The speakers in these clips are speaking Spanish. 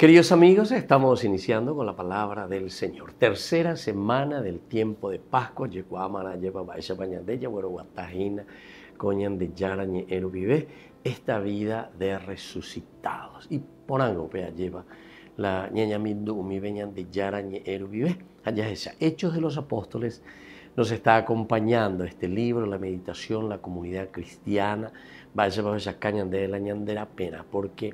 Queridos amigos, estamos iniciando con la palabra del Señor. Tercera semana del tiempo de Pascua. Coñan Esta vida de resucitados. Y por vea, lleva la ñaña mi veñan de yarañe vive. Allá esa. Hechos de los Apóstoles nos está acompañando este libro, la meditación, la comunidad cristiana. Vaya, vaya, cañan de la ñandera pena. Porque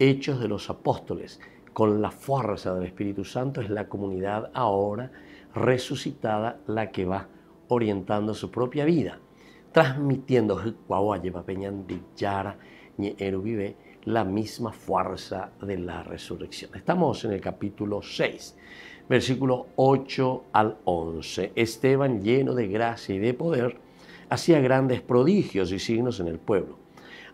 Hechos de los Apóstoles, con la fuerza del Espíritu Santo, es la comunidad ahora resucitada la que va orientando su propia vida, transmitiendo la misma fuerza de la resurrección. Estamos en el capítulo 6, versículo 8 al 11. Esteban, lleno de gracia y de poder, hacía grandes prodigios y signos en el pueblo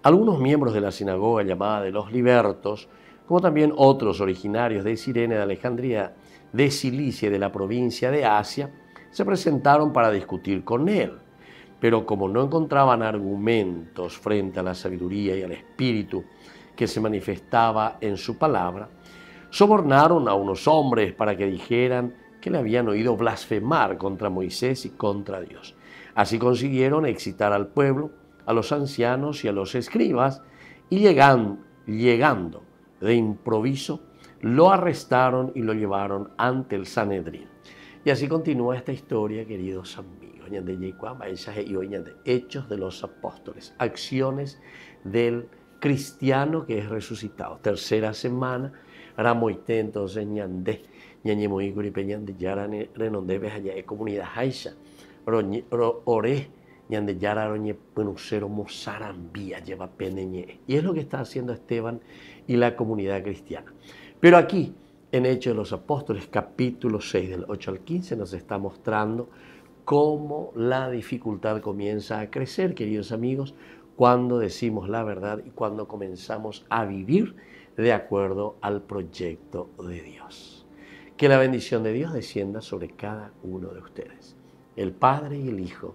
algunos miembros de la sinagoga llamada de los libertos, como también otros originarios de Sirene, de Alejandría, de Cilicia y de la provincia de Asia, se presentaron para discutir con él. Pero como no encontraban argumentos frente a la sabiduría y al espíritu que se manifestaba en su palabra, sobornaron a unos hombres para que dijeran que le habían oído blasfemar contra Moisés y contra Dios. Así consiguieron excitar al pueblo a los ancianos y a los escribas, y llegan, llegando de improviso, lo arrestaron y lo llevaron ante el Sanedrín. Y así continúa esta historia, queridos amigos. de Hechos de los Apóstoles, acciones del cristiano que es resucitado. Tercera semana, Ramoitento, Ñandé, Ñañemoí, Guripe, Ñandé, Yaran, Renondé, Bejayae, Comunidad Haisha, Oré, lleva Y es lo que está haciendo Esteban y la comunidad cristiana. Pero aquí, en Hechos de los Apóstoles, capítulo 6, del 8 al 15, nos está mostrando cómo la dificultad comienza a crecer, queridos amigos, cuando decimos la verdad y cuando comenzamos a vivir de acuerdo al proyecto de Dios. Que la bendición de Dios descienda sobre cada uno de ustedes, el Padre y el Hijo